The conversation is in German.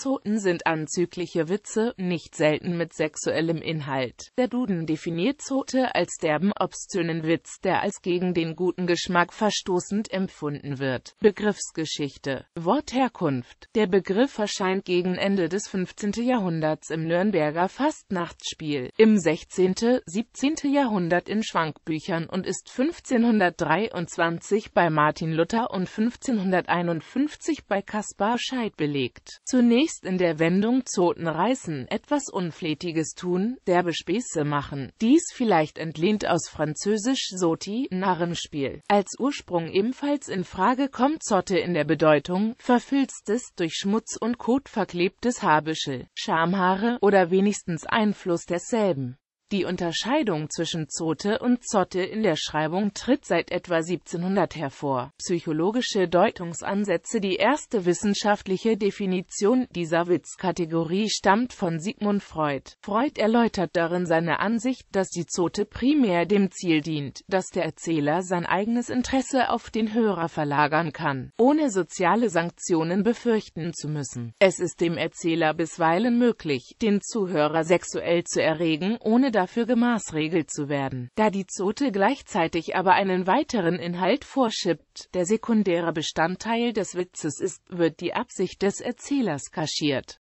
Zoten sind anzügliche Witze, nicht selten mit sexuellem Inhalt. Der Duden definiert Zote als derben, obszönen Witz, der als gegen den guten Geschmack verstoßend empfunden wird. Begriffsgeschichte Wortherkunft Der Begriff erscheint gegen Ende des 15. Jahrhunderts im Nürnberger Fastnachtsspiel, im 16., 17. Jahrhundert in Schwankbüchern und ist 1523 bei Martin Luther und 1551 bei Kaspar Scheid belegt. Zunächst zunächst in der Wendung Zoten reißen, etwas Unflätiges tun, derbe Späße machen. Dies vielleicht entlehnt aus französisch Soti, Narrenspiel. Als Ursprung ebenfalls in Frage kommt Zotte in der Bedeutung, verfilztes, durch Schmutz und Kot verklebtes Haarbüschel, Schamhaare oder wenigstens Einfluss desselben. Die Unterscheidung zwischen Zote und Zotte in der Schreibung tritt seit etwa 1700 hervor. Psychologische Deutungsansätze Die erste wissenschaftliche Definition dieser Witzkategorie stammt von Sigmund Freud. Freud erläutert darin seine Ansicht, dass die Zote primär dem Ziel dient, dass der Erzähler sein eigenes Interesse auf den Hörer verlagern kann, ohne soziale Sanktionen befürchten zu müssen. Es ist dem Erzähler bisweilen möglich, den Zuhörer sexuell zu erregen, ohne dafür gemaßregelt zu werden. Da die Zote gleichzeitig aber einen weiteren Inhalt vorschippt, der sekundäre Bestandteil des Witzes ist, wird die Absicht des Erzählers kaschiert.